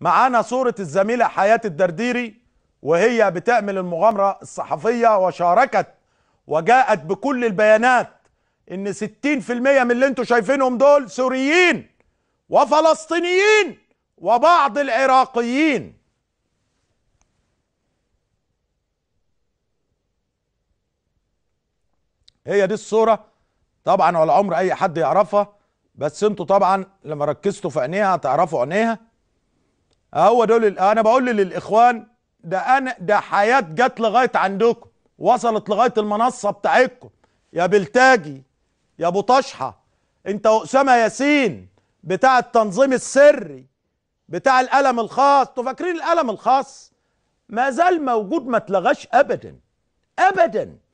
معانا صورة الزميلة حياة الدرديري وهي بتعمل المغامرة الصحفية وشاركت وجاءت بكل البيانات ان 60% من اللي انتم شايفينهم دول سوريين وفلسطينيين وبعض العراقيين هي دي الصورة طبعا ولا عمر اي حد يعرفها بس انتوا طبعا لما ركزتوا في عينيها هتعرفوا عينيها هو دول انا بقول للاخوان ده انا ده حياه جت لغايه عندكم وصلت لغايه المنصه بتاعتكم يا بلتاجي يا ابو طشحه انت اسامه ياسين بتاع التنظيم السري بتاع القلم الخاص انتوا فاكرين القلم الخاص ما زال موجود ما اتلغاش ابدا ابدا